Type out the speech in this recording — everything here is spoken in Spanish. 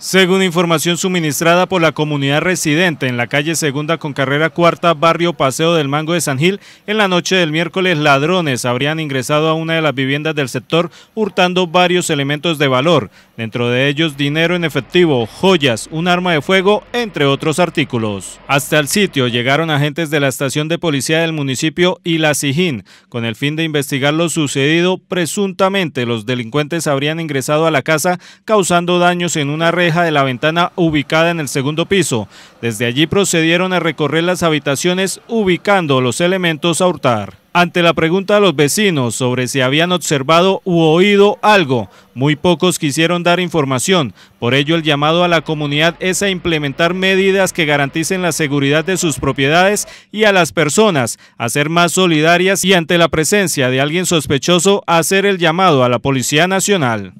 Según información suministrada por la comunidad residente en la calle Segunda con carrera cuarta, barrio Paseo del Mango de San Gil, en la noche del miércoles ladrones habrían ingresado a una de las viviendas del sector hurtando varios elementos de valor, dentro de ellos dinero en efectivo, joyas, un arma de fuego, entre otros artículos. Hasta el sitio llegaron agentes de la estación de policía del municipio y la Sijín, con el fin de investigar lo sucedido, presuntamente los delincuentes habrían ingresado a la casa causando daños en una red de la ventana ubicada en el segundo piso. Desde allí procedieron a recorrer las habitaciones ubicando los elementos a hurtar. Ante la pregunta de los vecinos sobre si habían observado u oído algo, muy pocos quisieron dar información. Por ello, el llamado a la comunidad es a implementar medidas que garanticen la seguridad de sus propiedades y a las personas, a ser más solidarias y ante la presencia de alguien sospechoso, hacer el llamado a la Policía Nacional.